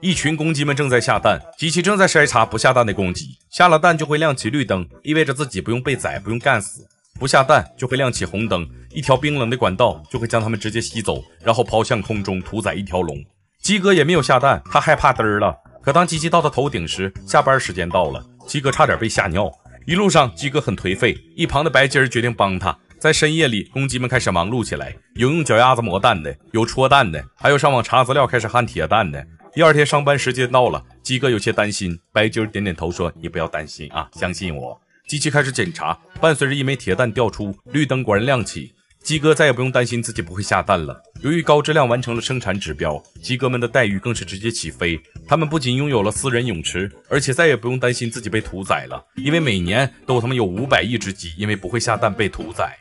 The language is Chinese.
一群公鸡们正在下蛋，机器正在筛查不下蛋的公鸡，下了蛋就会亮起绿灯，意味着自己不用被宰，不用干死；不下蛋就会亮起红灯，一条冰冷的管道就会将它们直接吸走，然后抛向空中屠宰一条龙。鸡哥也没有下蛋，他害怕嘚儿了。可当机器到他头顶时，下班时间到了，鸡哥差点被吓尿。一路上，鸡哥很颓废。一旁的白鸡儿决定帮他。在深夜里，公鸡们开始忙碌起来，有用脚丫子磨蛋的，有戳蛋的，还有上网查资料开始焊铁蛋的。第二天上班时间到了，鸡哥有些担心。白鸡儿点点头说：“你不要担心啊，相信我。”机器开始检查，伴随着一枚铁蛋掉出，绿灯果然亮起。鸡哥再也不用担心自己不会下蛋了。由于高质量完成了生产指标，鸡哥们的待遇更是直接起飞。他们不仅拥有了私人泳池，而且再也不用担心自己被屠宰了，因为每年都他妈有五百亿只鸡因为不会下蛋被屠宰。